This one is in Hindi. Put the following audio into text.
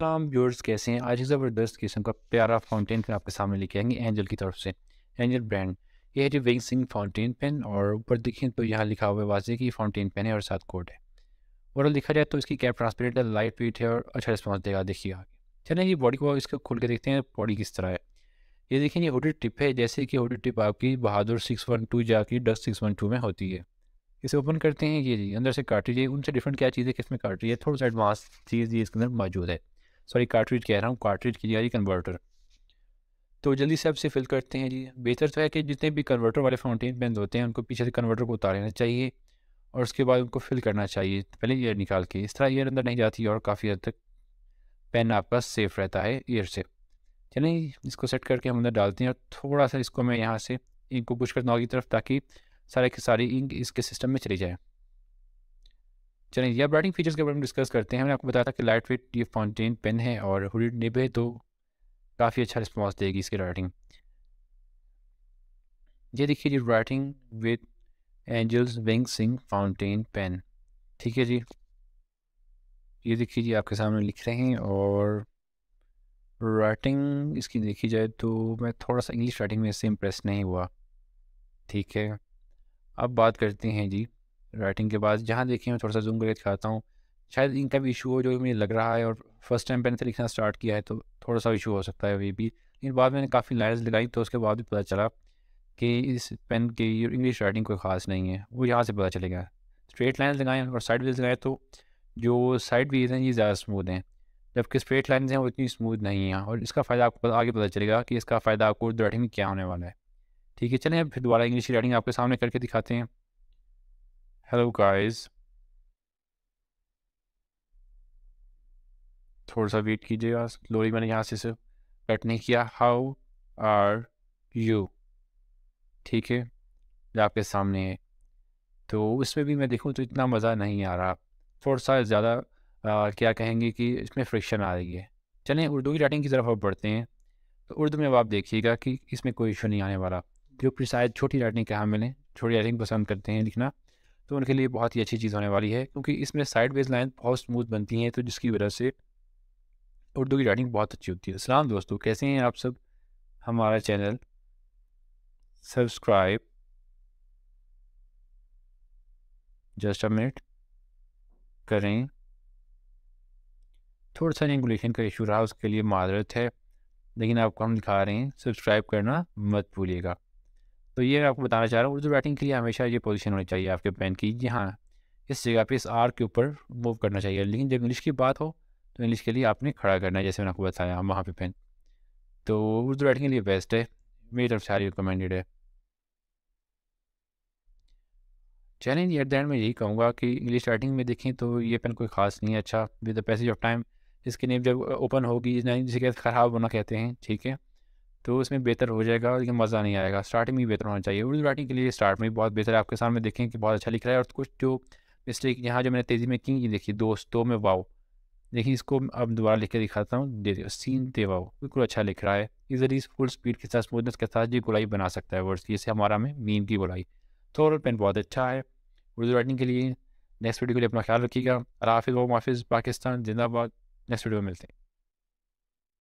तमाम व्यूअर्स कैसे हैं आज एक ज़बरदस्त किस्म का प्यारा फाउंटेन पेन आपके सामने लेके आएंगे एंजल की तरफ से एंजल ब्रांड ये है विंग सिंह फाउंटेन पेन और ऊपर देखें तो यहाँ लिखा हुआ है वाजे की फाउंटेन पेन है और साथ कोड है और लिखा जाए तो इसकी कैप ट्रांसपेरेंट है लाइट वेट है और अच्छा रिस्पॉन्स देगा देखिए आगे चलें ये बॉडी को इसको खोल के देखते हैं बॉडी किस तरह है ये देखें ये होटेड टिप है जैसे कि होटेड टिप आपकी बहादुर सिक्स वन टू या की डस्ट सिक्स वन टू में होती है इसे ओपन करते हैं ये जी अंदर से काट लीजिए उनसे डिफरेंट क्या चीज़ है में काट रही है थोड़ा सा एडवांस चीज़ ये इसके अंदर मौजूद है सॉरी कार्ट्रिज कह रहा हूँ कार्ट्रिज की रही कन्वर्टर तो जल्दी से आपसे फिल करते हैं जी बेहतर तो है कि जितने भी कन्वर्टर वाले फाउंटेन पेन होते हैं उनको पीछे से कन्वर्टर को उतार लेना चाहिए और उसके बाद उनको फिल करना चाहिए पहले ईयर निकाल के इस तरह ईयर अंदर नहीं जाती और काफ़ी हद तक पेन आपका सेफ रहता है ईयर से चलिए इसको सेट करके हम अंदर डालते हैं और थोड़ा सा इसको मैं यहाँ से इंक को पुश करता हूँ की तरफ ताकि सारे के सारी इंक इसके सिस्टम में चली जाए चलिए ये ब्राइटिंग फीचर्स के बारे में डिस्कस करते हैं हमने आपको बताया था कि लाइट वेट ये फाउंटेन पेन है और हुई निब है तो काफ़ी अच्छा रिस्पॉन्स देगी इसकी राइटिंग ये देखिए जी writing with angels Wing Sung fountain pen ठीक है जी ये देखिए जी आपके सामने लिख रहे हैं और राइटिंग इसकी देखी जाए तो मैं थोड़ा सा इंग्लिश राइटिंग में इससे इम्प्रेस नहीं हुआ ठीक है अब बात करते हैं जी राइटिंग के बाद जहाँ देखें मैं थोड़ा सा जूम करके दिखाता हूँ शायद इनका भी इशू हो जो मुझे लग रहा है और फर्स्ट टाइम मैंने तो लिखना स्टार्ट किया है तो थोड़ा सा इशू हो सकता है अभी भी लेकिन बाद मैंने काफ़ी लाइन्स लगाई तो उसके बाद भी पता चला कि इस पेन की इंग्लिश राइटिंग कोई ख़ास नहीं है वो यहाँ से पता चलेगा स्ट्रेट लाइन्स लगाएं और साइड वेज लगाएं तो जो साइड वेज हैं ये ज़्यादा स्मूथ हैं जबकि स्ट्रेट लाइन्स हैं वो इतनी स्मूथ नहीं हैं और इसका फ़ायदा आपको आगे पता चलेगा कि इसका फ़ायदा आपको राइटिंग में क्या होने वाला है ठीक है चलें अब फिर दोबारा इंग्लिश राइटिंग आपके सामने करके दिखाते हैं हेलो गाइस थोड़ा सा वेट कीजिएगा लोरी मैंने यहाँ से सिर्फ कट नहीं किया हाउ आर यू ठीक है जो आपके सामने है तो इसमें भी मैं देखूँ तो इतना मज़ा नहीं आ रहा थोड़ा सा ज़्यादा क्या कहेंगे कि इसमें फ्रिक्शन आ रही है चलें उर्दू की राइटिंग की तरफ आप बढ़ते हैं तो उर्दू में अब आप देखिएगा कि इसमें कोई इशू नहीं आने वाला जो फिर शायद छोटी राइटिंग कहाँ मिले छोटी राइटिंग पसंद करते हैं लिखना तो उनके लिए बहुत ही अच्छी चीज़ होने वाली है क्योंकि इसमें साइड वेज लाइन बहुत स्मूथ बनती हैं तो जिसकी वजह से उर्दू की राइटिंग बहुत अच्छी होती है सलाम दोस्तों कैसे हैं आप सब हमारा channel subscribe just a minute करें थोड़ा सा रेगुलेशन का इशू रहा उसके लिए माजरत है लेकिन आपको हम दिखा रहे हैं सब्सक्राइब करना मत भूलिएगा तो ये आपको बताना चाह रहा हूँ उर्दू राइटिंग के लिए हमेशा ये पोजीशन होनी चाहिए आपके पेन की जी हाँ इस जगह पे इस आर के ऊपर मूव करना चाहिए लेकिन जब इंग्लिश की बात हो तो इंग्लिश के लिए आपने खड़ा करना है जैसे मैंने आपको बताया हम वहाँ पे पेन तो उर्दू राइटिंग के लिए बेस्ट है मेरी तरफ सारी रिकमेंडेड है चैलेंज एट द एंड में यही कहूँगा कि इंग्लिश राइटिंग में देखें तो ये पेन कोई ख़ास नहीं है अच्छा with the passage of time इसकी नेम जब ओपन होगी जिसे ख़राब होना कहते हैं ठीक है तो उसमें बेहतर हो जाएगा लेकिन मज़ा नहीं आएगा स्टार्टिंग में बेहतर होना चाहिए उर्दू राइटिंग के लिए स्टार्ट में बहुत बेहतर है आपके सामने देखें कि बहुत अच्छा लिख रहा है और कुछ जो मिस्टेक यहाँ जो मैंने तेज़ी में की देखिए दोस्तों तो में वाओ देखिए इसको अब दोबारा लिख के दिखाता हूँ दे सीन हम्म। दे वाओ बिल्कुल अच्छा लिख रहा है इस जरिए फुल स्पीड के साथ स्मूथनेस के साथ ये गुलाई बना सकता है वर्ड्स की जैसे हमारा में मीन की गुलाई थोरल पेन बहुत अच्छा है उर्दू राइटिंग के लिए नेक्स्ट वीडियो के लिए अपना ख्याल रखिएगा और हाफिज़ व माफिज़ पाकिस्तान जिंदाबाद नेक्स्ट वीडियो में मिलते हैं